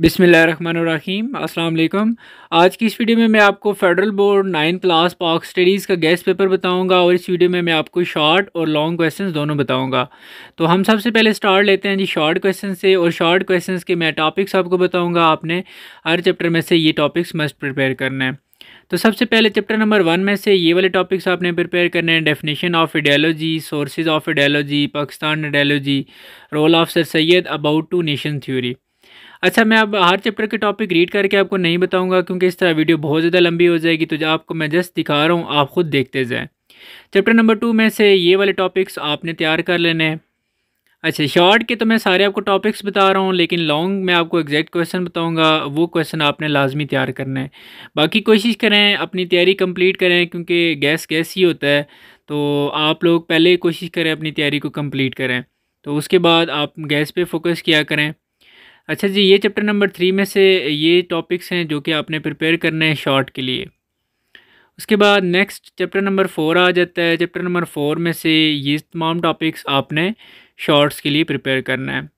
बिसमीम अस्सलाम आज की इस वीडियो में मैं आपको federal board nine class Pak studies का गेस्ट पेपर बताऊंगा और इस वीडियो में मैं आपको शॉर्ट और लॉन्ग क्वेश्चंस दोनों बताऊंगा तो हम सबसे पहले स्टार्ट लेते हैं जी शॉर्ट क्वेश्चन से और शॉर्ट क्वेश्चंस के मैं टॉपिक्स आपको बताऊँगा आपने हर चैप्टर में से ये टॉपिक्स मस्ट प्रिपेयर करना है तो सबसे पहले चैप्टर नंबर वन में से ये वाले टॉपिक्स आपने प्रिपेयर करने हैं definition of ideology sources of ideology Pakistan ideology role of sir Syed about two nation theory अच्छा मैं अब हर चैप्टर के टॉपिक रीड करके आपको नहीं बताऊँगा क्योंकि इस तरह वीडियो बहुत ज़्यादा लंबी हो जाएगी तो आपको मैं जस्ट दिखा रहा हूँ आप खुद देखते जाएँ चैप्टर नंबर टू में से ये वाले टॉपिक्स आपने तैयार कर लेने हैं अच्छा शॉर्ट के तो मैं सारे आपको टॉपिक्स बता रहा हूँ लेकिन लॉन्ग में आपको एग्जैक्ट क्वेश्चन बताऊँगा वो क्वेश्चन आपने लाजमी तैयार करना है बाकी कोशिश करें अपनी तैयारी कम्प्लीट करें क्योंकि गैस गैस ही होता है तो आप लोग पहले कोशिश करें अपनी तैयारी को कम्प्लीट करें तो उसके बाद आप गैस पे फोकस किया करें अच्छा जी ये चैप्टर नंबर थ्री में से ये टॉपिक्स हैं जो कि आपने प्रिपेयर करने हैं शॉर्ट के लिए उसके बाद नेक्स्ट चैप्टर नंबर फोर आ जाता है चैप्टर नंबर फोर में से ये तमाम टॉपिक्स आपने शॉर्ट्स के लिए प्रिपेयर करना है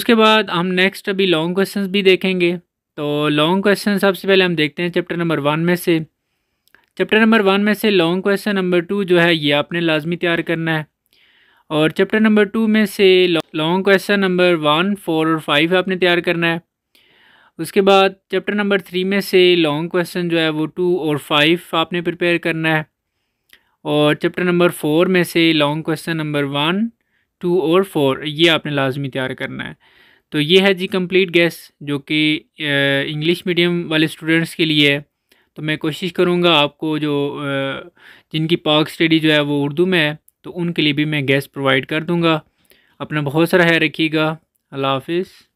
उसके बाद हम नेक्स्ट अभी लॉन्ग क्वेश्चंस भी देखेंगे तो लॉन्ग क्वेश्चन सबसे पहले हम देखते हैं चैप्टर नंबर वन में से चैप्टर नंबर वन में से लॉन्ग क्वेश्चन नंबर टू जो है ये आपने लाजमी तैयार करना है और चैप्टर नंबर टू में से long question number one four और फाइव आपने तैयार करना है उसके बाद चैप्टर नंबर थ्री में से लॉन्ग क्वेश्चन जो है वो टू और फाइव आपने प्रिपेयर करना है और चैप्टर नंबर फोर में से long question number one two और फोर ये आपने लाजमी तैयार करना है तो ये है जी कंप्लीट गैस जो कि इंग्लिश मीडियम वाले स्टूडेंट्स के लिए है तो मैं कोशिश करूँगा आपको जो जिनकी पार्क स्टडी जो है वो उर्दू में है तो उनके लिए भी मैं गैस प्रोवाइड कर दूँगा अपना बहुत सारा है रखिएगा अल्लाह हाफिज़